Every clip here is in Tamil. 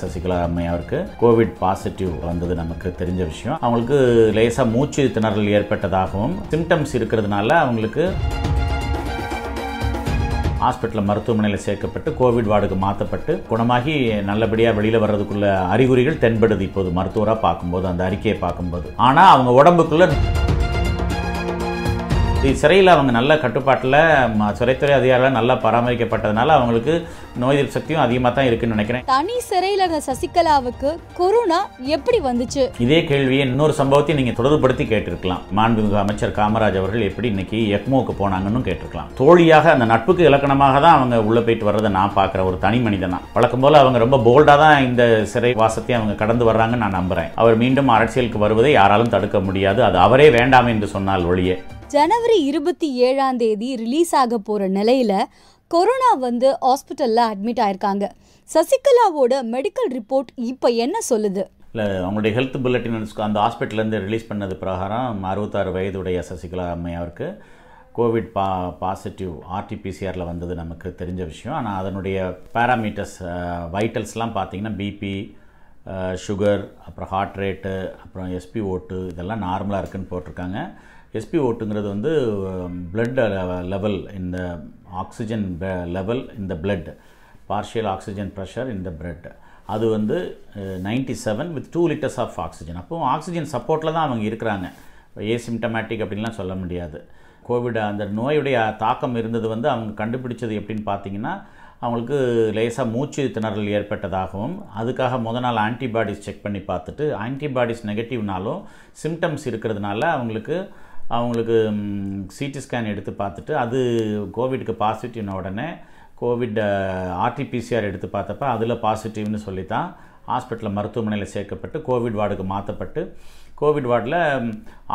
சசிகலா அம்மையாருக்கு கோவிட் பாசிட்டிவ் வந்தது நமக்கு தெரிஞ்ச விஷயம் அவங்களுக்கு லேசாக மூச்சு திணறல் ஏற்பட்டதாகவும் சிம்டம்ஸ் இருக்கிறதுனால அவங்களுக்கு ஹாஸ்பிட்டலில் மருத்துவமனையில் சேர்க்கப்பட்டு கோவிட் வார்டுக்கு மாற்றப்பட்டு குணமாகி நல்லபடியாக வெளியில் வர்றதுக்குள்ள அறிகுறிகள் தென்படுது இப்போது மருத்துவராக பார்க்கும்போது அந்த அறிக்கையை பார்க்கும்போது ஆனால் அவங்க உடம்புக்குள்ள சிறையில் அவங்க நல்ல கட்டுப்பாட்டில் சிறைத்துறை அதிகாரிகள் நல்லா பராமரிக்கப்பட்டதுனால அவங்களுக்கு நோய் எதிர்ப்பு சக்தியும் அதிகமாக தான் இருக்குன்னு நினைக்கிறேன் தனி சிறையில் இருந்த சசிகலாவுக்கு கொரோனா எப்படி வந்துச்சு இதே கேள்வியை இன்னொரு சம்பவத்தை நீங்கள் தொடர்புபடுத்தி கேட்டிருக்கலாம் மாண்புமிகு அமைச்சர் காமராஜ் அவர்கள் எப்படி இன்னைக்கு எக்மோக்கு போனாங்கன்னு கேட்டிருக்கலாம் தோழியாக அந்த நட்புக்கு இலக்கணமாக தான் அவங்க உள்ளே போயிட்டு வர்றதை நான் பார்க்குற ஒரு தனி மனிதனா வழக்கம் போல் அவங்க ரொம்ப போல்டாக தான் இந்த சிறை வாசத்தை அவங்க கடந்து வர்றாங்கன்னு நான் நம்புகிறேன் அவர் மீண்டும் அரசியலுக்கு வருவதை யாராலும் தடுக்க முடியாது அது அவரே வேண்டாம் என்று சொன்னால் ஒழிய ஜனவரி இருபத்தி ஏழாம் தேதி ரிலீஸ் ஆக போகிற நிலையில் கொரோனா வந்து ஹாஸ்பிட்டலில் அட்மிட் ஆயிருக்காங்க சசிகலாவோட மெடிக்கல் ரிப்போர்ட் இப்போ என்ன சொல்லுது இல்லை அவங்களுடைய ஹெல்த் புல்லட்டின் அந்த ஹாஸ்பிட்டலேருந்து ரிலீஸ் பண்ணது பிரகாரம் அறுபத்தாறு வயதுடைய சசிகலா அம்மையாருக்கு கோவிட் பா பாசிட்டிவ் ஆர்டிபிசிஆரில் வந்தது நமக்கு தெரிஞ்ச விஷயம் ஆனால் அதனுடைய பேராமீட்டர்ஸ் வைட்டல்ஸ்லாம் பார்த்திங்கன்னா பிபி சுகர் அப்புறம் ஹார்ட் ரேட்டு அப்புறம் எஸ்பி ஓட்டு இதெல்லாம் நார்மலாக இருக்குதுன்னு போட்டிருக்காங்க எஸ்பி ஓட்டுங்கிறது வந்து பிளட் லெவல் இந்த ஆக்சிஜன் லெவல் இந்த பிளட் பார்ஷியல் ஆக்சிஜன் ப்ரெஷர் இந்த பிளட் அது வந்து ninety seven with two litres of oxygen அப்போது ஆக்சிஜன் சப்போர்ட்டில் தான் அவங்க இருக்கிறாங்க ஏசிம்டமேட்டிக் அப்படின்லாம் சொல்ல முடியாது கோவிட் அந்த நோயுடைய தாக்கம் இருந்தது வந்து அவங்க கண்டுபிடிச்சது எப்படின்னு பார்த்தீங்கன்னா அவங்களுக்கு லேசாக மூச்சு திணறல் ஏற்பட்டதாகவும் அதுக்காக முத நாள் ஆன்டிபாடிஸ் செக் பண்ணி பார்த்துட்டு ஆன்டிபாடிஸ் நெகட்டிவ்னாலும் சிம்டம்ஸ் இருக்கிறதுனால அவங்களுக்கு அவங்களுக்கு சிடி ஸ்கேன் எடுத்து பார்த்துட்டு அது கோவிட்க்கு பாசிட்டிவ்ன உடனே கோவிட் ஆர்டிபிசிஆர் எடுத்து பார்த்தப்ப அதில் பாசிட்டிவ்னு சொல்லி தான் ஹாஸ்பிட்டலில் மருத்துவமனையில் சேர்க்கப்பட்டு கோவிட் வார்டுக்கு மாற்றப்பட்டு கோவிட் வார்டில்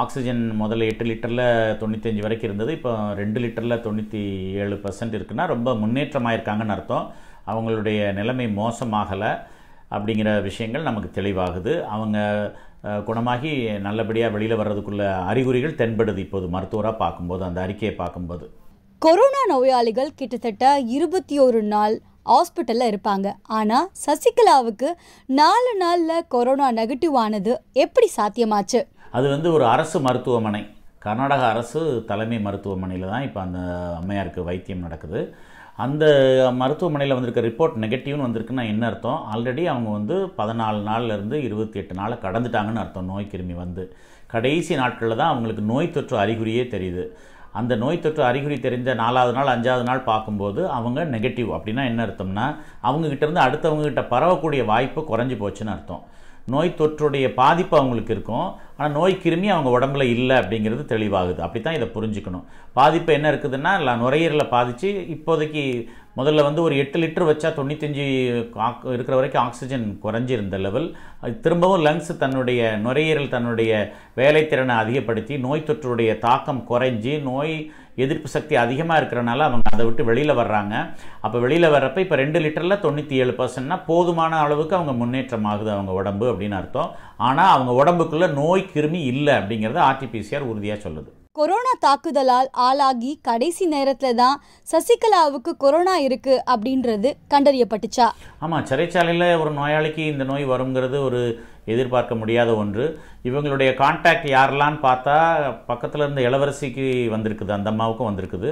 ஆக்சிஜன் முதல்ல எட்டு லிட்டரில் தொண்ணூத்தஞ்சு வரைக்கும் இருந்தது இப்போ ரெண்டு லிட்டரில் தொண்ணூற்றி ஏழு பர்சன்ட் இருக்குன்னா ரொம்ப முன்னேற்றமாயிருக்காங்கன்னு அர்த்தம் அவங்களுடைய நிலைமை மோசமாகலை அப்படிங்கிற விஷயங்கள் நமக்கு தெளிவாகுது அவங்க குணமாகி நல்லபடியாக வெளியில் வர்றதுக்குள்ள அறிகுறிகள் தென்படுது இப்போது மருத்துவராக பார்க்கும்போது அந்த அறிக்கையை பார்க்கும்போது கொரோனா நோயாளிகள் கிட்டத்தட்ட இருபத்தி ஒரு நாள் ஹாஸ்பிட்டலில் இருப்பாங்க ஆனால் சசிகலாவுக்கு நாலு நாளில் கொரோனா நெகட்டிவ் ஆனது எப்படி சாத்தியமாச்சு அது வந்து ஒரு அரசு மருத்துவமனை கர்நாடக அரசு தலைமை மருத்துவமனையில் தான் இப்போ அந்த அம்மையாருக்கு வைத்தியம் நடக்குது அந்த மருத்துவமனையில் வந்திருக்க ரிப்போர்ட் நெகட்டிவ்னு வந்திருக்குன்னா என்ன அர்த்தம் ஆல்ரெடி அவங்க வந்து பதினாலு நாள்லேருந்து இருபத்தி எட்டு நாளை கடந்துட்டாங்கன்னு அர்த்தம் நோய் கிருமி வந்து கடைசி நாட்களில் தான் அவங்களுக்கு நோய் தொற்று அறிகுறியே தெரியுது அந்த நோய் தொற்று அறிகுறி தெரிஞ்ச நாலாவது நாள் அஞ்சாவது நாள் பார்க்கும்போது அவங்க நெகட்டிவ் அப்படின்னா என்ன அர்த்தம்னா அவங்கக்கிட்டேருந்து அடுத்தவங்ககிட்ட பரவக்கூடிய வாய்ப்பு குறைஞ்சி போச்சுன்னு அர்த்தம் நோய் தொற்றுடைய பாதிப்பு அவங்களுக்கு இருக்கும் ஆனால் நோய் கிருமி அவங்க உடம்புல இல்லை அப்படிங்கிறது தெளிவாகுது அப்படி தான் இதை புரிஞ்சுக்கணும் பாதிப்பு என்ன இருக்குதுன்னா நுரையீரலை பாதித்து இப்போதைக்கு முதல்ல வந்து ஒரு எட்டு லிட்டர் வச்சா தொண்ணூத்தஞ்சு இருக்கிற வரைக்கும் ஆக்சிஜன் குறைஞ்சிருந்த லெவல் திரும்பவும் லங்ஸ் தன்னுடைய நுரையீரல் தன்னுடைய வேலைத்திறனை அதிகப்படுத்தி நோய் தொற்றுடைய தாக்கம் குறைஞ்சி நோய் எதிர்ப்பு சக்தி அதிகமாக இருக்கிறனால அவங்க அதை விட்டு வெளியில் வர்றாங்க அப்போ வெளியில் வர்றப்ப இப்போ ரெண்டு லிட்டரில் தொண்ணூற்றி ஏழு பர்சன்ட்னா போதுமான அளவுக்கு அவங்க முன்னேற்றம் ஆகுது அவங்க உடம்பு அப்படின்னு அர்த்தம் ஆனால் அவங்க உடம்புக்குள்ளே நோய் கிருமி இல்லை அப்படிங்கிறத ஆர்டிபிசிஆர் உறுதியாக சொல்லுது கொரோனா தாக்குதலால் ஆளாகி கடைசி நேரத்தில் தான் சசிகலாவுக்கு கொரோனா இருக்கு அப்படின்றது கண்டறியப்பட்டுச்சா ஆமாம் சிறைச்சாலையில் ஒரு நோயாளிக்கு இந்த நோய் வருங்கிறது ஒரு எதிர்பார்க்க முடியாத ஒன்று இவங்களுடைய கான்டாக்ட் யாரெல்லாம் பார்த்தா பக்கத்தில் இருந்த இளவரசிக்கு வந்திருக்குது அந்த அம்மாவுக்கும் வந்திருக்குது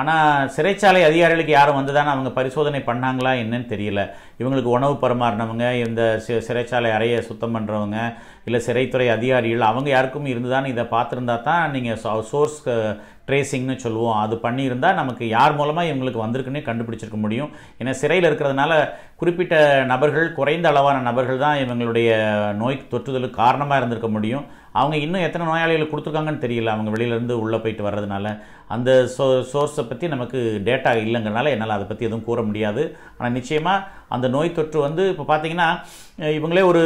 ஆனால் சிறைச்சாலை அதிகாரிகளுக்கு யாரும் வந்ததானே அவங்க பரிசோதனை பண்ணாங்களா என்னன்னு தெரியல இவங்களுக்கு உணவு பரிமாறினவங்க இந்த சிறைச்சாலை அறையை சுத்தம் பண்ணுறவங்க இல்லை சிறைத்துறை அதிகாரிகள் அவங்க யாருக்கும் இருந்துதான் இதை பார்த்துருந்தா தான் நீங்கள் சோர்ஸ் ட்ரேசிங்னு சொல்லுவோம் அது பண்ணியிருந்தால் நமக்கு யார் மூலமாக இவங்களுக்கு வந்திருக்குன்னே கண்டுபிடிச்சிருக்க முடியும் ஏன்னா சிறையில் இருக்கிறதுனால குறிப்பிட்ட நபர்கள் குறைந்த அளவான நபர்கள் தான் இவங்களுடைய நோய் தொற்றுதலுக்கு காரணமாக இருந்திருக்க முடியும் அவங்க இன்னும் எத்தனை நோயாளிகளை கொடுத்துருக்காங்கன்னு தெரியல அவங்க வெளியிலேருந்து உள்ளே போயிட்டு வர்றதுனால அந்த சோ சோர்ஸை பற்றி நமக்கு டேட்டா இல்லைங்கிறனால என்னால் அதை பற்றி எதுவும் கூற முடியாது ஆனால் நிச்சயமாக அந்த நோய் தொற்று வந்து இப்போ பார்த்தீங்கன்னா இவங்களே ஒரு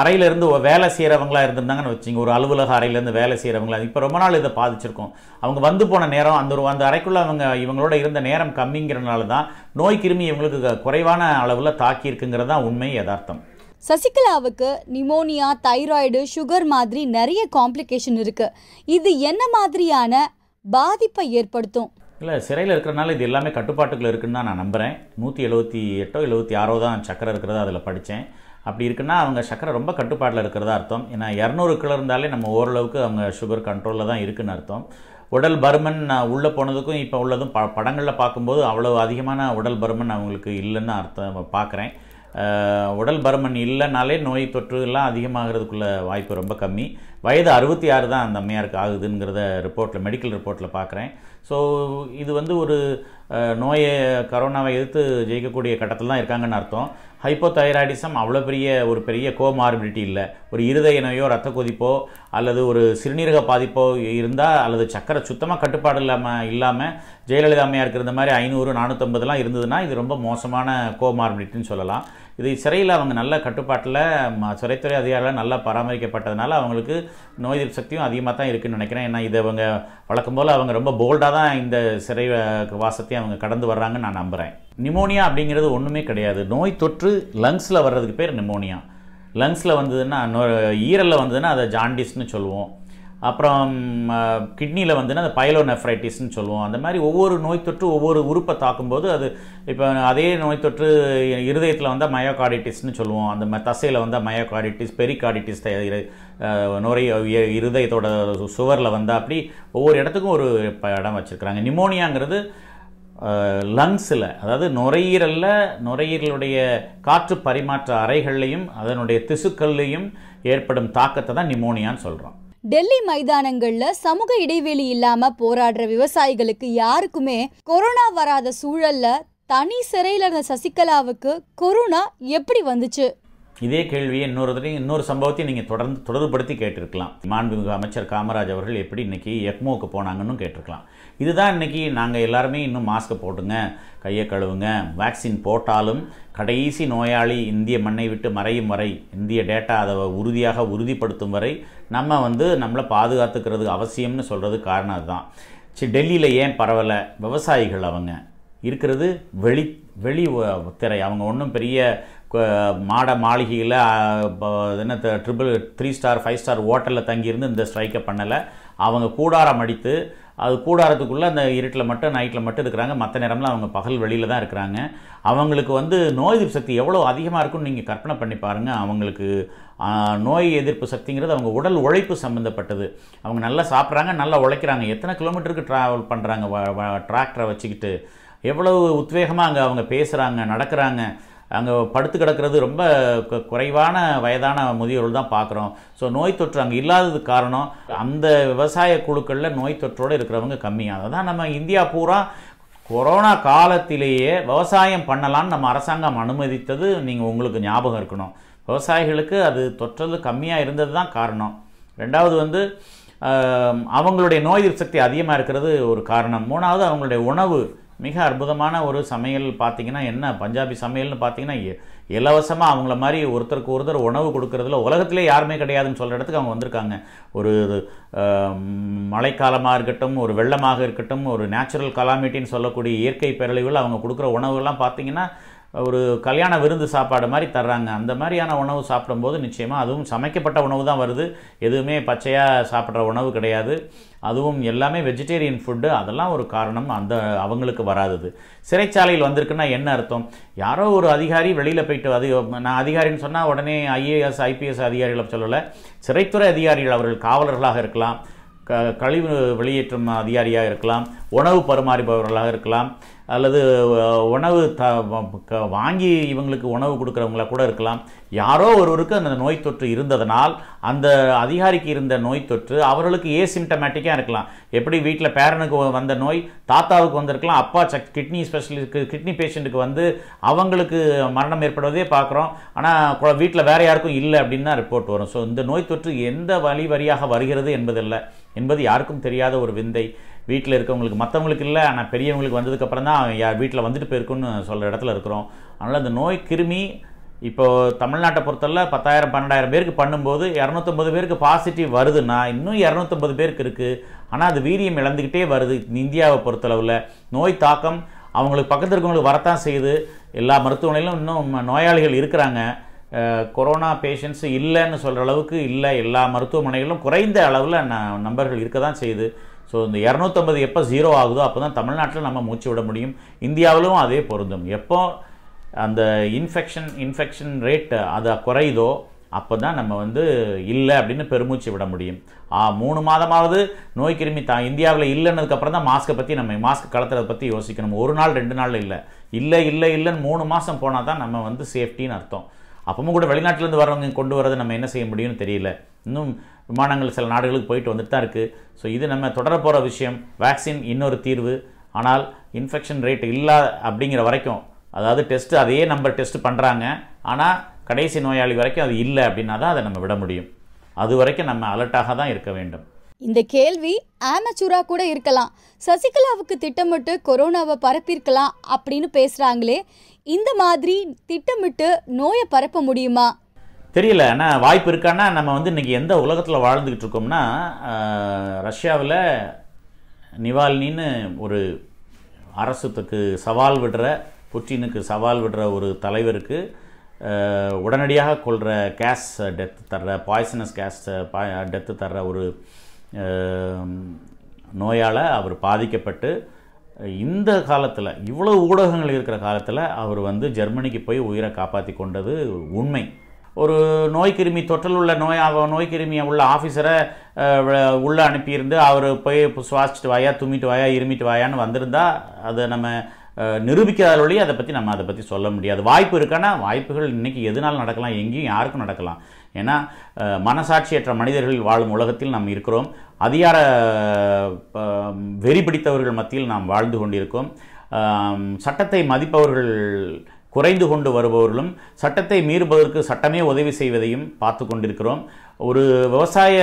அறையிலேருந்து வேலை செய்கிறவங்களாக இருந்திருந்தாங்கன்னு வச்சுங்க ஒரு அலுவலக அறையிலேருந்து வேலை செய்கிறவங்களா இப்போ ரொம்ப நாள் இதை பாதிச்சிருக்கோம் அவங்க வந்து போன நேரம் அந்த அந்த அறைக்குள்ளே அவங்க இவங்களோட இருந்த நேரம் கம்மிங்கிறனால தான் நோய் கிருமி இவங்களுக்கு குறைவான அளவில் தாக்கியிருக்குங்கிறது தான் உண்மை யதார்த்தம் சசிகலாவுக்கு நிமோனியா தைராய்டு சுகர் மாதிரி நிறைய காம்ப்ளிகேஷன் இருக்குது இது என்ன மாதிரியான பாதிப்பை ஏற்படுத்தும் இல்லை சிறையில் இருக்கிறனால இது எல்லாமே கட்டுப்பாட்டுக்குள்ள இருக்குன்னு தான் நான் நம்புகிறேன் நூற்றி எழுபத்தி எட்டோ எழுபத்தி ஆறோ தான் சக்கரை இருக்கிறதா அதில் படித்தேன் அப்படி இருக்குன்னா அவங்க சக்கரை ரொம்ப கட்டுப்பாட்டில் இருக்கிறதா அர்த்தம் ஏன்னா இரநூறு கிலோ இருந்தாலே நம்ம ஓரளவுக்கு அவங்க சுகர் கண்ட்ரோலில் தான் இருக்குன்னு அர்த்தம் உடல் பருமன் உள்ளே போனதுக்கும் இப்போ உள்ளதும் ப படங்களில் பார்க்கும்போது அவ்வளோ அதிகமான உடல் பருமன் அவங்களுக்கு இல்லைன்னு அர்த்தம் பார்க்குறேன் உடல் பருமன் இல்லைனாலே நோய் தொற்று எல்லாம் வாய்ப்பு ரொம்ப கம்மி வயது அறுபத்தி ஆறு தான் அந்த அம்மையாருக்கு ஆகுதுங்கிறத ரிப்போர்ட்டில் மெடிக்கல் ரிப்போர்ட்டில் பார்க்குறேன் ஸோ இது வந்து ஒரு நோயை கரோனாவை எதிர்த்து ஜெயிக்கக்கூடிய கட்டத்தில் தான் இருக்காங்கன்னு அர்த்தம் ஹைப்போதைராய்டிசம் அவ்வளோ பெரிய ஒரு பெரிய கோமார்பிலிட்டி இல்லை ஒரு இருதய நோயோ ரத்த கொதிப்போ அல்லது ஒரு சிறுநீரக பாதிப்போ இருந்தால் அல்லது சக்கரை சுத்தமாக கட்டுப்பாடு இல்லாமல் இல்லாமல் ஜெயலலிதா அம்மையாருக்கு இருந்த மாதிரி ஐநூறு நானூற்றம்பதுலாம் இருந்ததுன்னா இது ரொம்ப மோசமான கோமார்பிலிட்டின்னு சொல்லலாம் இது சிறையில் அவங்க நல்ல கட்டுப்பாட்டில் சிறைத்துறை அதிகாரிகள் நல்லா பராமரிக்கப்பட்டதுனால அவங்களுக்கு நோய் எதிர்ப்பு சக்தியும் அதிகமாக தான் இருக்குதுன்னு நினைக்கிறேன் ஏன்னா இதை அவங்க வளர்க்கும் போல் அவங்க ரொம்ப போல்டாக தான் இந்த சிறை வாசத்தையும் அவங்க கடந்து வர்றாங்கன்னு நான் நம்புகிறேன் நிமோனியா அப்படிங்கிறது ஒன்றுமே கிடையாது நோய் தொற்று லங்ஸில் வர்றதுக்கு பேர் நிமோனியா லங்ஸில் வந்ததுன்னா ஈரலில் வந்ததுன்னா அதை ஜாண்டிஸ்னு சொல்லுவோம் அப்புறம் கிட்னியில் வந்துன்னா அந்த பைலோநெஃப்ரைட்டிஸ்ன்னு சொல்லுவோம் அந்த மாதிரி ஒவ்வொரு நோய் தொற்று ஒவ்வொரு உறுப்பை தாக்கும்போது அது இப்போ அதே நோய் தொற்று இருதயத்தில் வந்தால் மயோகார்டிட்டிஸ்னு சொல்லுவோம் அந்த தசையில் வந்தால் மயோகார்டிட்டிஸ் பெரிகார்டிட்டிஸ் நுரை இருதயத்தோட சுவரில் வந்தால் அப்படி ஒவ்வொரு இடத்துக்கும் ஒரு இடம் வச்சுருக்குறாங்க நிமோனியாங்கிறது லங்ஸில் அதாவது நுரையீரலில் நுரையீரலுடைய காற்று பரிமாற்ற அறைகள்லையும் அதனுடைய திசுக்கள்லையும் ஏற்படும் தாக்கத்தை தான் நிமோனியான்னு சொல்கிறோம் டெல்லி மைதானங்கள்ல சமூக இடைவெளி இல்லாம போராடுற விவசாயிகளுக்கு யாருக்குமே கொரோனா வராத சூழல்ல தனி சிறையில் இருந்த சசிகலாவுக்கு கொரோனா எப்படி வந்துச்சு இதே கேள்வியை இன்னொரு தடையும் இன்னொரு சம்பவத்தையும் நீங்கள் தொடர்ந்து தொடர்புபடுத்தி கேட்டிருக்கலாம் மாண்புமிகு அமைச்சர் காமராஜ் அவர்கள் எப்படி இன்னைக்கு எக்மோவுக்கு போனாங்கன்னு கேட்டிருக்கலாம் இதுதான் இன்றைக்கி நாங்கள் எல்லாருமே இன்னும் மாஸ்க்கை போட்டுங்க கையை கழுவுங்க வேக்சின் போட்டாலும் கடைசி நோயாளி இந்திய மண்ணை விட்டு மறையும் வரை இந்திய டேட்டா அதை உறுதியாக உறுதிப்படுத்தும் வரை நம்ம வந்து நம்மளை பாதுகாத்துக்கிறது அவசியம்னு சொல்கிறது காரணம் அதுதான் சரி டெல்லியில் ஏன் பரவலை விவசாயிகள் அவங்க இருக்கிறது வெளி வெளி திரை அவங்க ஒன்றும் பெரிய மாட மாளிகையில் என்ன triple three star five star ஹோட்டலில் தங்கியிருந்து இந்த ஸ்ட்ரைக்கை பண்ணலை அவங்க கூடாரம் அடித்து அது கூடாரத்துக்குள்ளே அந்த இருட்டில் மட்டும் நைட்டில் மட்டும் இருக்கிறாங்க மற்ற நேரம்லாம் அவங்க பகல் வெளியில் தான் இருக்கிறாங்க அவங்களுக்கு வந்து நோய் எதிர்ப்பு சக்தி எவ்வளோ அதிகமாக இருக்குன்னு நீங்கள் கற்பனை பண்ணி பாருங்கள் அவங்களுக்கு நோய் எதிர்ப்பு சக்திங்கிறது அவங்க உடல் உழைப்பு சம்மந்தப்பட்டது அவங்க நல்லா சாப்பிட்றாங்க நல்லா உழைக்கிறாங்க எத்தனை கிலோமீட்டருக்கு ட்ராவல் பண்ணுறாங்க டிராக்டரை வச்சுக்கிட்டு எவ்வளவு உத்வேகமாக அங்கே அவங்க பேசுகிறாங்க நடக்கிறாங்க அங்கே படுத்து கிடக்கிறது ரொம்ப குறைவான வயதான முதியோர்கள் தான் பார்க்குறோம் ஸோ நோய் தொற்று அங்கே இல்லாதது காரணம் அந்த விவசாய குழுக்களில் நோய் தொற்றோடு இருக்கிறவங்க கம்மியாக தான் நம்ம இந்தியா பூரா கொரோனா காலத்திலேயே விவசாயம் பண்ணலான்னு நம்ம அரசாங்கம் அனுமதித்தது நீங்கள் உங்களுக்கு ஞாபகம் இருக்கணும் விவசாயிகளுக்கு அது தொற்றது கம்மியாக இருந்தது தான் காரணம் ரெண்டாவது வந்து அவங்களுடைய நோய் எதிர்ப்பு சக்தி அதிகமாக இருக்கிறது ஒரு காரணம் மூணாவது அவங்களுடைய உணவு மிக அற்புதமான ஒரு சமையல் பார்த்தீங்கன்னா என்ன பஞ்சாபி சமையல்னு பார்த்தீங்கன்னா இலவசமாக அவங்கள மாதிரி ஒருத்தருக்கு ஒருத்தர் உணவு கொடுக்குறதுல உலகத்திலே யாருமே கிடையாதுன்னு சொல்கிற இடத்துக்கு அவங்க வந்திருக்காங்க ஒரு மழைக்காலமாக இருக்கட்டும் ஒரு வெள்ளமாக இருக்கட்டும் ஒரு நேச்சுரல் கலாமிட்டின்னு சொல்லக்கூடிய இயற்கை பேரழிவில் அவங்க கொடுக்குற உணவுகள்லாம் பார்த்திங்கன்னா ஒரு கல்யாண விருந்து சாப்பாடு மாதிரி தர்றாங்க அந்த மாதிரியான உணவு சாப்பிடும்போது நிச்சயமாக அதுவும் சமைக்கப்பட்ட உணவு தான் வருது எதுவுமே பச்சையாக சாப்பிட்ற உணவு கிடையாது அதுவும் எல்லாமே வெஜிடேரியன் ஃபுட்டு அதெல்லாம் ஒரு காரணம் அந்த அவங்களுக்கு வராதது சிறைச்சாலையில் வந்திருக்குன்னா என்ன அர்த்தம் யாரோ ஒரு அதிகாரி வெளியில் போயிட்டு அதிக நான் அதிகாரின்னு சொன்னால் உடனே ஐஏஎஸ் ஐபிஎஸ் அதிகாரிகளை சொல்லலை சிறைத்துறை அதிகாரிகள் அவர்கள் காவலர்களாக இருக்கலாம் க கழிவு வெளியேற்றும் அதிகாரியாக இருக்கலாம் உணவு பரிமாறுபவர்களாக இருக்கலாம் அல்லது உணவு த வாங்கி இவங்களுக்கு உணவு கொடுக்குறவங்களா கூட இருக்கலாம் யாரோ ஒருவருக்கு அந்த நோய் தொற்று இருந்ததனால் அந்த அதிகாரிக்கு இருந்த நோய் தொற்று அவர்களுக்கு ஏசிம்டமேட்டிக்காக இருக்கலாம் எப்படி வீட்டில் பேரனுக்கு வந்த நோய் தாத்தாவுக்கு வந்திருக்கலாம் அப்பா சக் கிட்னி ஸ்பெஷலிஸ்ட்க்கு கிட்னி பேஷண்ட்டுக்கு வந்து அவங்களுக்கு மரணம் ஏற்படுவதே பார்க்குறோம் ஆனால் வீட்டில் வேறு யாருக்கும் இல்லை அப்படின்னு தான் ரிப்போர்ட் வரும் ஸோ இந்த நோய் தொற்று எந்த வழி வரியாக வருகிறது என்பதில்லை என்பது யாருக்கும் தெரியாத ஒரு விந்தை வீட்டில் இருக்கவங்களுக்கு மற்றவங்களுக்கு இல்லை ஆனால் பெரியவங்களுக்கு வந்ததுக்கப்புறம் தான் யார் வீட்டில் வந்துட்டு போயிருக்குன்னு சொல்கிற இடத்துல இருக்கிறோம் அதனால் அந்த நோய் கிருமி இப்போது தமிழ்நாட்டை பொறுத்தல பத்தாயிரம் பன்னெண்டாயிரம் பேருக்கு பண்ணும்போது இரநூத்தொம்பது பேருக்கு பாசிட்டிவ் வருதுன்னா இன்னும் இரநூத்தொம்பது பேருக்கு இருக்குது ஆனால் அது வீரியம் இழந்துக்கிட்டே வருது இந்தியாவை பொறுத்தளவில் நோய் தாக்கம் அவங்களுக்கு பக்கத்தில் இருக்கவங்களுக்கு வரத்தான் செய்யுது எல்லா மருத்துவமனையிலும் இன்னும் நோயாளிகள் இருக்கிறாங்க கொரோனா பேஷண்ட்ஸ் இல்லைன்னு சொல்கிற அளவுக்கு இல்லை எல்லா மருத்துவமனைகளிலும் குறைந்த அளவில் ந நம்பர்கள் இருக்க தான் செய்யுது ஸோ இந்த இரநூத்தம்பது எப்போ ஜீரோ ஆகுதோ அப்போ தான் தமிழ்நாட்டில் நம்ம மூச்சு விட முடியும் இந்தியாவிலும் அதே பொருந்தும் எப்போ அந்த இன்ஃபெக்ஷன் இன்ஃபெக்ஷன் ரேட்டு அது குறையுதோ அப்போ தான் நம்ம வந்து இல்லை அப்படின்னு பெருமூச்சு விட முடியும் மூணு மாதமாவது நோய் கிருமி தான் இந்தியாவில் இல்லைன்னதுக்கப்புறம் தான் மாஸ்க்கை பற்றி நம்ம மாஸ்க் கலத்துறதை பற்றி யோசிக்கணும் ஒரு நாள் ரெண்டு நாள் இல்லை இல்லை இல்லை இல்லைன்னு மூணு மாதம் போனால் தான் நம்ம வந்து சேஃப்டின்னு அர்த்தம் அப்பவும் கூட வெளிநாட்டிலேருந்து வரவங்க கொண்டு வரதை நம்ம என்ன செய்ய முடியும்னு தெரியல இன்னும் விமானங்கள் சில நாடுகளுக்கு போயிட்டு வந்துட்டு தான் இருக்குது ஸோ இது நம்ம தொடரப்போகிற விஷயம் வேக்சின் இன்னொரு தீர்வு ஆனால் இன்ஃபெக்ஷன் ரேட் இல்லை அப்படிங்கிற வரைக்கும் அதாவது டெஸ்ட்டு அதையே நம்ம டெஸ்ட் பண்ணுறாங்க ஆனால் கடைசி நோயாளி வரைக்கும் அது இல்லை அப்படின்னா தான் அதை நம்ம விட முடியும் அது வரைக்கும் நம்ம அலர்ட்டாக தான் இருக்க வேண்டும் இந்த கேள்வி ஆமச்சூரா கூட இருக்கலாம் சசிகலாவுக்கு திட்டமிட்டு கொரோனாவை பரப்பியிருக்கலாம் அப்படின்னு பேசுகிறாங்களே இந்த மாதிரி திட்டமிட்டு நோயை பரப்ப முடியுமா தெரியல ஆனால் வாய்ப்பு இருக்கான்னா நம்ம வந்து இன்றைக்கி எந்த உலகத்தில் வாழ்ந்துக்கிட்டு இருக்கோம்னா ரஷ்யாவில் நிவால்னின்னு ஒரு அரசுக்கு சவால் விடுற புட்டினுக்கு சவால் விடுற ஒரு தலைவருக்கு உடனடியாக கொள்கிற கேஸ் டெத்து தர்ற பாய்சனஸ் கேஸ் டெத்து தர்ற ஒரு நோயால் அவர் பாதிக்கப்பட்டு இந்த காலத்தில் இவ்வளோ ஊடகங்கள் இருக்கிற காலத்தில் அவர் வந்து ஜெர்மனிக்கு போய் உயிரை காப்பாற்றி கொண்டது உண்மை ஒரு நோய்கிருமி தொற்றில் உள்ள நோயாக நோய்க்கிருமியை உள்ள ஆஃபீஸரை உள்ளே அனுப்பியிருந்து அவர் போய் சுவாசிச்சுட்டு வாயா தும்மிட்டு வாயா இருமிட்டு வாயான்னு வந்திருந்தால் அதை நம்ம நிரூபிக்காத வழி அதை பற்றி நம்ம அதை பற்றி சொல்ல முடியாது வாய்ப்பு இருக்கானா வாய்ப்புகள் இன்றைக்கி எதுனாலும் நடக்கலாம் எங்கேயும் யாருக்கும் நடக்கலாம் ஏன்னா மனசாட்சியற்ற மனிதர்கள் வாழும் உலகத்தில் நாம் இருக்கிறோம் அதிகார வெறி பிடித்தவர்கள் மத்தியில் நாம் வாழ்ந்து கொண்டிருக்கோம் சட்டத்தை மதிப்பவர்கள் குறைந்து கொண்டு வருபவர்களும் சட்டத்தை மீறுபதற்கு சட்டமே உதவி செய்வதையும் பார்த்து கொண்டிருக்கிறோம் ஒரு விவசாய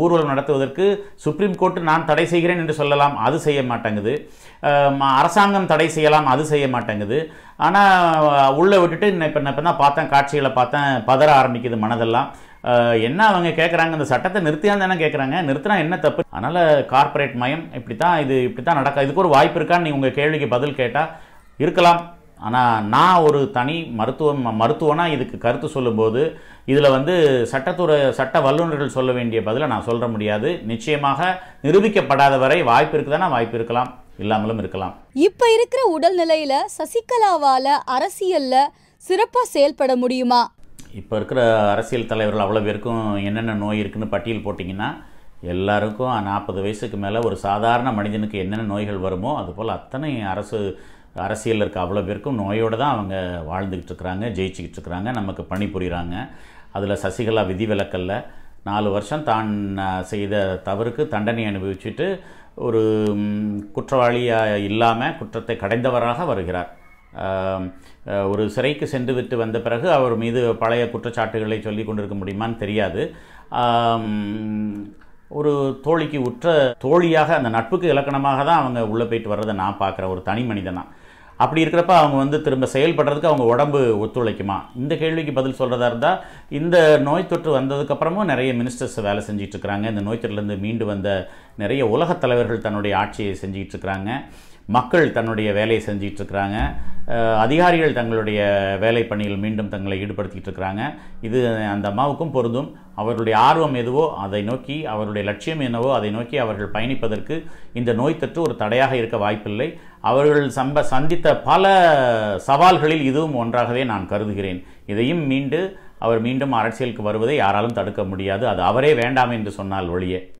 ஊர்வலம் நடத்துவதற்கு சுப்ரீம் கோர்ட்டு நான் தடை செய்கிறேன் என்று சொல்லலாம் அது செய்ய மாட்டேங்குது அரசாங்கம் தடை செய்யலாம் அது செய்ய மாட்டேங்குது ஆனால் உள்ளே விட்டுட்டு இப்போ இப்போ தான் பார்த்தேன் காட்சிகளை பார்த்தேன் பதற ஆரம்பிக்குது மனதெல்லாம் என்ன அவங்க கேட்குறாங்க இந்த சட்டத்தை நிறுத்தியான்னு தானே கேட்குறாங்க நிறுத்தினா என்ன தப்பு அதனால் கார்ப்பரேட் மயம் இப்படி தான் இது இப்படி தான் நடக்க இதுக்கு ஒரு வாய்ப்பு இருக்கான்னு நீங்கள் உங்கள் கேள்விக்கு பதில் கேட்டால் இருக்கலாம் ஆனால் நான் ஒரு தனி மருத்துவம் மருத்துவனாக இதுக்கு கருத்து சொல்லும்போது இதில் வந்து சட்டத்துறை சட்ட வல்லுநர்கள் சொல்ல வேண்டிய பதிலை நான் சொல்ல முடியாது நிச்சயமாக நிரூபிக்கப்படாத வரை வாய்ப்பு இருக்குதானா வாய்ப்பு இருக்கலாம் இல்லாமலும் இருக்கலாம் இப்போ இருக்கிற உடல்நிலையில் சசிகலாவால் அரசியலில் சிறப்பாக செயல்பட முடியுமா இப்போ இருக்கிற அரசியல் தலைவர்கள் அவ்வளோ பேருக்கும் என்னென்ன நோய் இருக்குன்னு பட்டியல் போட்டிங்கன்னா எல்லாருக்கும் நாற்பது வயசுக்கு மேலே ஒரு சாதாரண மனிதனுக்கு என்னென்ன நோய்கள் வருமோ அதுபோல் அத்தனை அரசு அரசியலில் இருக்க அவ்வளோ பேருக்கும் நோயோடு தான் அவங்க வாழ்ந்துக்கிட்டு இருக்கிறாங்க ஜெயிச்சுக்கிட்டு இருக்கிறாங்க நமக்கு பணி புரிகிறாங்க அதில் சசிகலா விதிவிலக்கல்ல நாலு வருஷம் தான் செய்த தவறுக்கு தண்டனை அனுபவிச்சுட்டு ஒரு குற்றவாளியாக இல்லாமல் குற்றத்தை கடைந்தவராக வருகிறார் ஒரு சிறைக்கு சென்று விட்டு வந்த பிறகு அவர் மீது பழைய குற்றச்சாட்டுகளை சொல்லி கொண்டிருக்க முடியுமான்னு தெரியாது ஒரு தோழிக்கு உற்ற தோழியாக அந்த நட்புக்கு இலக்கணமாக தான் அவங்க உள்ளே போயிட்டு வர்றதை நான் பார்க்குறேன் ஒரு தனி மனிதனாக அப்படி இருக்கிறப்ப அவங்க வந்து திரும்ப செயல்படுறதுக்கு அவங்க உடம்பு ஒத்துழைக்குமா இந்த கேள்விக்கு பதில் சொல்கிறதா இருந்தால் இந்த நோய் தொற்று வந்ததுக்கப்புறமும் நிறைய மினிஸ்டர்ஸ் வேலை செஞ்சிட்டு இருக்கிறாங்க இந்த நோய் தொற்றுலேருந்து மீண்டு வந்த நிறைய உலகத் தலைவர்கள் தன்னுடைய ஆட்சியை செஞ்சிகிட்டு இருக்கிறாங்க மக்கள் தன்னுடைய வேலையை செஞ்சிகிட்டு இருக்கிறாங்க அதிகாரிகள் தங்களுடைய வேலை பணியில் மீண்டும் தங்களை ஈடுபடுத்திக்கிட்டு இருக்கிறாங்க இது அந்த அம்மாவுக்கும் பொருந்தும் அவருடைய ஆர்வம் எதுவோ அதை நோக்கி அவருடைய லட்சியம் என்னவோ அதை நோக்கி அவர்கள் பயணிப்பதற்கு இந்த நோய் தொற்று ஒரு தடையாக இருக்க வாய்ப்பில்லை அவர்கள் சம்ப சந்தித்த பல சவால்களில் இதுவும் ஒன்றாகவே நான் கருதுகிறேன் இதையும் மீண்டு அவர் மீண்டும் அரசியலுக்கு வருவதை யாராலும் தடுக்க முடியாது அது அவரே வேண்டாம் என்று சொன்னால் ஒழிய